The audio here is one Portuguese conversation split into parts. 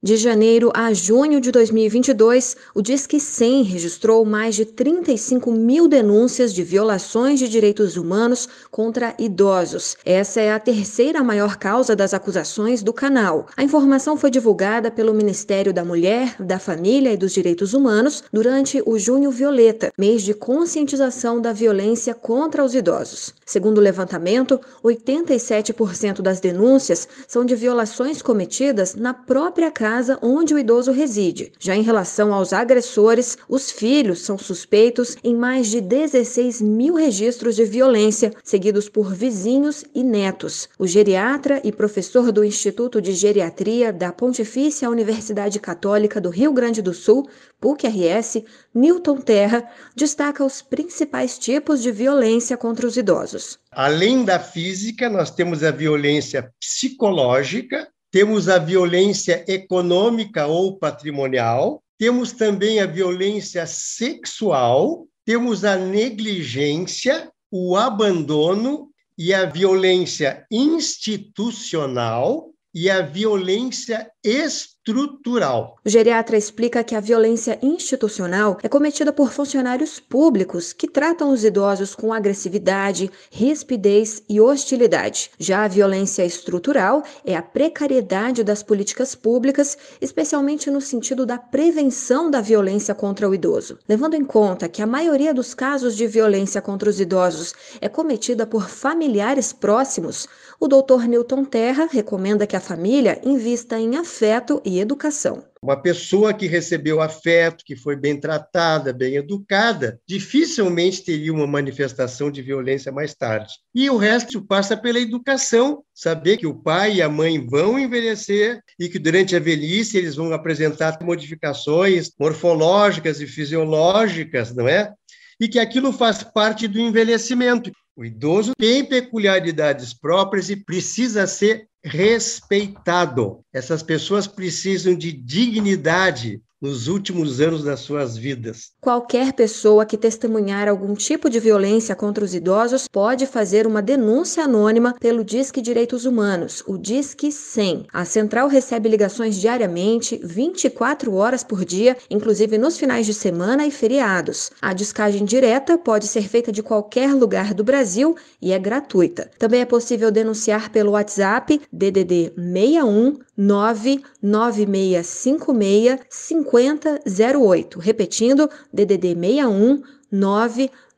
De janeiro a junho de 2022, o Disque 100 registrou mais de 35 mil denúncias de violações de direitos humanos contra idosos. Essa é a terceira maior causa das acusações do canal. A informação foi divulgada pelo Ministério da Mulher, da Família e dos Direitos Humanos durante o Junho Violeta, mês de conscientização da violência contra os idosos. Segundo o levantamento, 87% das denúncias são de violações cometidas na própria casa casa onde o idoso reside. Já em relação aos agressores, os filhos são suspeitos em mais de 16 mil registros de violência, seguidos por vizinhos e netos. O geriatra e professor do Instituto de Geriatria da Pontifícia Universidade Católica do Rio Grande do Sul, PUC-RS, Newton Terra, destaca os principais tipos de violência contra os idosos. Além da física, nós temos a violência psicológica, temos a violência econômica ou patrimonial, temos também a violência sexual, temos a negligência, o abandono e a violência institucional e a violência espiritual estrutural. O geriatra explica que a violência institucional é cometida por funcionários públicos que tratam os idosos com agressividade, rispidez e hostilidade. Já a violência estrutural é a precariedade das políticas públicas, especialmente no sentido da prevenção da violência contra o idoso. Levando em conta que a maioria dos casos de violência contra os idosos é cometida por familiares próximos, o Dr. Newton Terra recomenda que a família invista em afeto e educação. Uma pessoa que recebeu afeto, que foi bem tratada, bem educada, dificilmente teria uma manifestação de violência mais tarde. E o resto passa pela educação, saber que o pai e a mãe vão envelhecer e que durante a velhice eles vão apresentar modificações morfológicas e fisiológicas, não é? E que aquilo faz parte do envelhecimento. O idoso tem peculiaridades próprias e precisa ser respeitado. Essas pessoas precisam de dignidade nos últimos anos das suas vidas. Qualquer pessoa que testemunhar algum tipo de violência contra os idosos pode fazer uma denúncia anônima pelo Disque Direitos Humanos, o Disque 100. A central recebe ligações diariamente, 24 horas por dia, inclusive nos finais de semana e feriados. A discagem direta pode ser feita de qualquer lugar do Brasil e é gratuita. Também é possível denunciar pelo WhatsApp DDD 61 99656 5008. Repetindo, DDD 61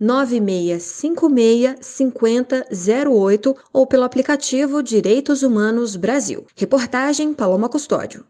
996565008 ou pelo aplicativo Direitos Humanos Brasil. Reportagem Paloma Custódio.